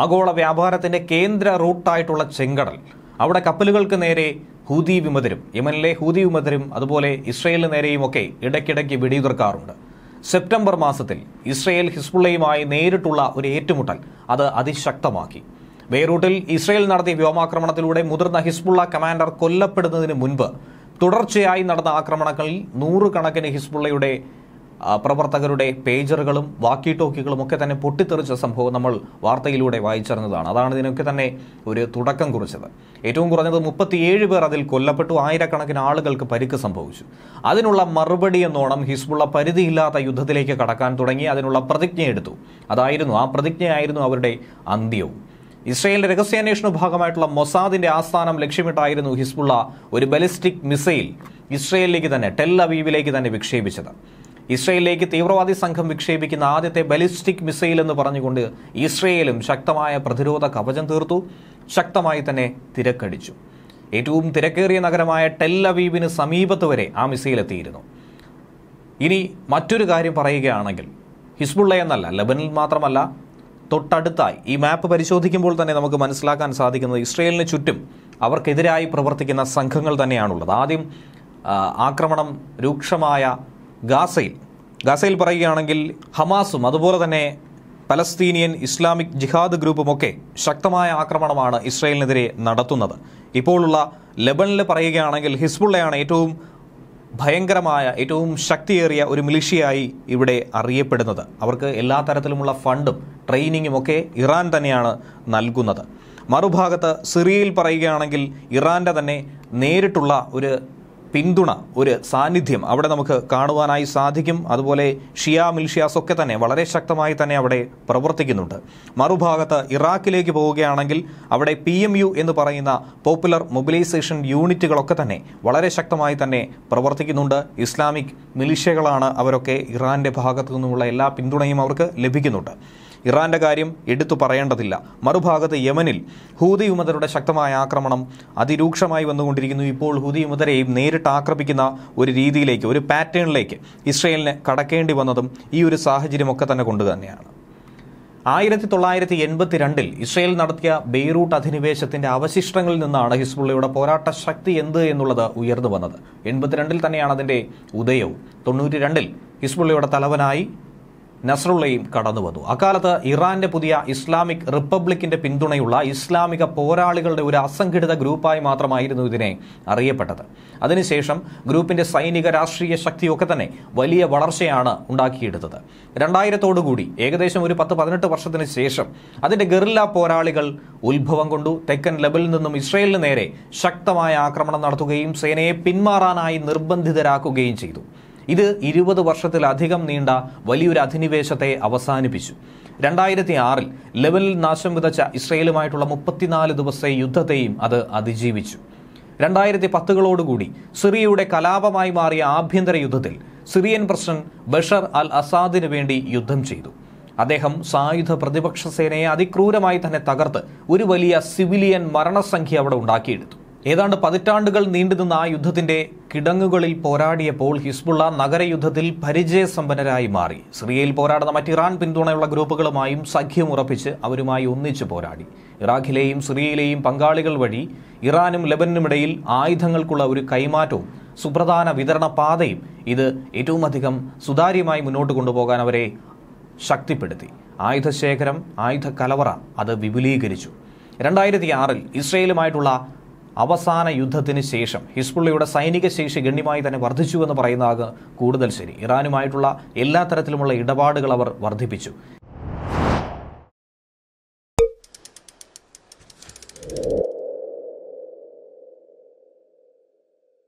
ആഗോള വ്യാപാരത്തിന്റെ കേന്ദ്ര റൂട്ടായിട്ടുള്ള ചെങ്കടൽ അവിടെ കപ്പലുകൾക്ക് നേരെ ഹൂതി വിമതരും യമനിലെ ഹൂതി വിമതരും അതുപോലെ ഇസ്രയേലിന് നേരെയും ഒക്കെ ഇടയ്ക്കിടയ്ക്ക് വെടിയുതിർക്കാറുണ്ട് സെപ്റ്റംബർ മാസത്തിൽ ഇസ്രയേൽ ഹിസ്ബുള്ളയുമായി നേരിട്ടുള്ള ഒരു ഏറ്റുമുട്ടൽ അത് അതിശക്തമാക്കി ബെയ്റൂട്ടിൽ ഇസ്രയേൽ നടത്തിയ വ്യോമാക്രമണത്തിലൂടെ മുതിർന്ന ഹിസ്ബുള്ള കമാൻഡർ കൊല്ലപ്പെടുന്നതിന് മുൻപ് തുടർച്ചയായി നടന്ന ആക്രമണങ്ങളിൽ നൂറുകണക്കിന് ഹിസ്ബുള്ളയുടെ പ്രവർത്തകരുടെ പേജറുകളും വാക്കി ടോക്കികളും ഒക്കെ തന്നെ പൊട്ടിത്തെറിച്ച സംഭവം നമ്മൾ വാർത്തയിലൂടെ വായിച്ചറിഞ്ഞതാണ് അതാണ് ഇതിനൊക്കെ തന്നെ ഒരു തുടക്കം കുറിച്ചത് ഏറ്റവും കുറഞ്ഞത് മുപ്പത്തിയേഴ് പേർ അതിൽ കൊല്ലപ്പെട്ടു ആയിരക്കണക്കിന് ആളുകൾക്ക് പരിക്ക് സംഭവിച്ചു അതിനുള്ള മറുപടി എന്നോണം ഹിസ്ബുള്ള പരിധിയില്ലാത്ത യുദ്ധത്തിലേക്ക് കടക്കാൻ തുടങ്ങി അതിനുള്ള പ്രതിജ്ഞയെടുത്തു അതായിരുന്നു ആ പ്രതിജ്ഞയായിരുന്നു അവരുടെ അന്ത്യവും ഇസ്രയേലിന്റെ രഹസ്യാന്വേഷണ ഭാഗമായിട്ടുള്ള മൊസാദിന്റെ ആസ്ഥാനം ലക്ഷ്യമിട്ടായിരുന്നു ഹിസ്ബുള്ള ഒരു ബലിസ്റ്റിക് മിസൈൽ ഇസ്രയേലിലേക്ക് തന്നെ ടെൽ അവീവിലേക്ക് തന്നെ വിക്ഷേപിച്ചത് ഇസ്രയേലിലേക്ക് തീവ്രവാദി സംഘം വിക്ഷേപിക്കുന്ന ആദ്യത്തെ ബലിസ്റ്റിക് മിസൈൽ എന്ന് പറഞ്ഞുകൊണ്ട് ഇസ്രയേലും ശക്തമായ പ്രതിരോധ കവചം തീർത്തു ശക്തമായി തന്നെ തിരക്കടിച്ചു ഏറ്റവും തിരക്കേറിയ നഗരമായ ടെല്ലവീവിന് സമീപത്ത് വരെ ആ മിസൈൽ എത്തിയിരുന്നു ഇനി മറ്റൊരു കാര്യം പറയുകയാണെങ്കിൽ ഹിസ്ബുള്ള എന്നല്ല ലബനിൽ മാത്രമല്ല തൊട്ടടുത്തായി ഈ മാപ്പ് പരിശോധിക്കുമ്പോൾ തന്നെ നമുക്ക് മനസ്സിലാക്കാൻ സാധിക്കുന്നത് ഇസ്രയേലിന് ചുറ്റും അവർക്കെതിരായി പ്രവർത്തിക്കുന്ന സംഘങ്ങൾ തന്നെയാണുള്ളത് ആദ്യം ആക്രമണം രൂക്ഷമായ ഗാസയിൽ ഗാസയിൽ പറയുകയാണെങ്കിൽ ഹമാസും അതുപോലെ തന്നെ പലസ്തീനിയൻ ഇസ്ലാമിക് ജിഹാദ് ഗ്രൂപ്പുമൊക്കെ ശക്തമായ ആക്രമണമാണ് ഇസ്രയേലിനെതിരെ നടത്തുന്നത് ഇപ്പോഴുള്ള ലെബണിൽ പറയുകയാണെങ്കിൽ ഹിസ്ബുള്ളയാണ് ഏറ്റവും ഭയങ്കരമായ ഏറ്റവും ശക്തിയേറിയ ഒരു മിലിഷ്യയായി ഇവിടെ അറിയപ്പെടുന്നത് അവർക്ക് എല്ലാ തരത്തിലുമുള്ള ഫണ്ടും ട്രെയിനിങ്ങും ഒക്കെ ഇറാൻ തന്നെയാണ് നൽകുന്നത് മറുഭാഗത്ത് സിറിയയിൽ പറയുകയാണെങ്കിൽ ഇറാൻ്റെ തന്നെ നേരിട്ടുള്ള ഒരു പിന്തുണ ഒരു സാന്നിധ്യം അവിടെ നമുക്ക് കാണുവാനായി സാധിക്കും അതുപോലെ ഷിയ മിൽഷിയാസ് ഒക്കെ തന്നെ വളരെ ശക്തമായി തന്നെ അവിടെ പ്രവർത്തിക്കുന്നുണ്ട് മറുഭാഗത്ത് ഇറാഖിലേക്ക് പോവുകയാണെങ്കിൽ അവിടെ പി എന്ന് പറയുന്ന പോപ്പുലർ മൊബിലൈസേഷൻ യൂണിറ്റുകളൊക്കെ തന്നെ വളരെ ശക്തമായി തന്നെ പ്രവർത്തിക്കുന്നുണ്ട് ഇസ്ലാമിക് മിലിഷ്യകളാണ് അവരൊക്കെ ഇറാൻ്റെ ഭാഗത്തു നിന്നുമുള്ള എല്ലാ പിന്തുണയും അവർക്ക് ലഭിക്കുന്നുണ്ട് ഇറാന്റെ കാര്യം എടുത്തു പറയേണ്ടതില്ല മറുഭാഗത്ത് യമനിൽ ഹൂതി വിമതരുടെ ശക്തമായ ആക്രമണം അതിരൂക്ഷമായി വന്നുകൊണ്ടിരിക്കുന്നു ഇപ്പോൾ ഹൂതി വിമതരെയും നേരിട്ട് ആക്രമിക്കുന്ന ഒരു രീതിയിലേക്ക് ഒരു പാറ്റേണിലേക്ക് ഇസ്രയേലിന് കടക്കേണ്ടി വന്നതും ഈ ഒരു സാഹചര്യമൊക്കെ തന്നെ കൊണ്ട് തന്നെയാണ് ആയിരത്തി തൊള്ളായിരത്തി എൺപത്തി രണ്ടിൽ ഇസ്രയേൽ നടത്തിയ ബെയ്റൂട്ട് അധിനിവേശത്തിന്റെ അവശിഷ്ടങ്ങളിൽ നിന്നാണ് ഹിസ്ബുള്ളയുടെ പോരാട്ട ശക്തി എന്ത് എന്നുള്ളത് ഉയർന്നു വന്നത് എൺപത്തിരണ്ടിൽ തന്നെയാണ് അതിന്റെ ഉദയവും തൊണ്ണൂറ്റി രണ്ടിൽ ഹിസ്ബുള്ളയുടെ തലവനായി നസറുള്ളയും കടന്നു വന്നു അക്കാലത്ത് ഇറാന്റെ പുതിയ ഇസ്ലാമിക് റിപ്പബ്ലിക്കിന്റെ പിന്തുണയുള്ള ഇസ്ലാമിക പോരാളികളുടെ ഒരു അസംഘടിത ഗ്രൂപ്പായി മാത്രമായിരുന്നു ഇതിനെ അറിയപ്പെട്ടത് അതിനുശേഷം ഗ്രൂപ്പിന്റെ സൈനിക രാഷ്ട്രീയ ശക്തിയൊക്കെ തന്നെ വലിയ വളർച്ചയാണ് ഉണ്ടാക്കിയെടുത്തത് രണ്ടായിരത്തോടുകൂടി ഏകദേശം ഒരു പത്ത് പതിനെട്ട് വർഷത്തിന് ശേഷം അതിന്റെ ഗറില്ല പോരാളികൾ ഉത്ഭവം കൊണ്ടു തെക്കൻ ലെബലിൽ നിന്നും ഇസ്രയേലിന് നേരെ ശക്തമായ ആക്രമണം നടത്തുകയും സേനയെ പിന്മാറാനായി നിർബന്ധിതരാക്കുകയും ചെയ്തു ഇത് ഇരുപത് വർഷത്തിലധികം നീണ്ട വലിയൊരു അധിനിവേശത്തെ അവസാനിപ്പിച്ചു രണ്ടായിരത്തി ആറിൽ ലെബനിൽ നാശം വിതച്ച ഇസ്രയേലുമായിട്ടുള്ള മുപ്പത്തിനാല് ദിവസത്തെ യുദ്ധത്തെയും അത് അതിജീവിച്ചു രണ്ടായിരത്തി പത്തുകളോടുകൂടി സിറിയയുടെ കലാപമായി മാറിയ ആഭ്യന്തര യുദ്ധത്തിൽ സിറിയൻ പ്രസിഡന്റ് ബഷർ അൽ അസാദിന് വേണ്ടി യുദ്ധം ചെയ്തു അദ്ദേഹം സായുധ പ്രതിപക്ഷ സേനയെ അതിക്രൂരമായി തന്നെ തകർത്ത് ഒരു വലിയ സിവിലിയൻ മരണസംഖ്യ അവിടെ ഉണ്ടാക്കിയെടുത്തു ഏതാണ്ട് പതിറ്റാണ്ടുകൾ നീണ്ടുനിന്ന ആ യുദ്ധത്തിന്റെ കിടങ്ങുകളിൽ പോരാടിയപ്പോൾ ഹിസ്ബുള്ള നഗരയുദ്ധത്തിൽ പരിചയസമ്പന്നരായി മാറി സിറിയയിൽ പോരാടുന്ന മറ്റ് ഇറാൻ പിന്തുണയുള്ള ഗ്രൂപ്പുകളുമായും സഖ്യം ഉറപ്പിച്ച് അവരുമായി ഒന്നിച്ചു പോരാടി ഇറാഖിലെയും സിറിയയിലെയും പങ്കാളികൾ വഴി ഇറാനും ലബനുമിടയിൽ ആയുധങ്ങൾക്കുള്ള ഒരു കൈമാറ്റവും സുപ്രധാന വിതരണ പാതയും ഇത് ഏറ്റവും അധികം സുതാര്യമായി മുന്നോട്ട് കൊണ്ടുപോകാൻ അവരെ ശക്തിപ്പെടുത്തി ആയുധശേഖരം ആയുധ കലവറ അത് വിപുലീകരിച്ചു രണ്ടായിരത്തി ആറിൽ ഇസ്രയേലുമായിട്ടുള്ള അവസാന യുദ്ധത്തിന് ശേഷം ഹിസ്ബുള്ളയുടെ സൈനിക ശേഷി ഗണ്യമായി തന്നെ എന്ന് പറയുന്നതാണ് കൂടുതൽ ശരി ഇറാനുമായിട്ടുള്ള എല്ലാ തരത്തിലുമുള്ള ഇടപാടുകൾ അവർ വർദ്ധിപ്പിച്ചു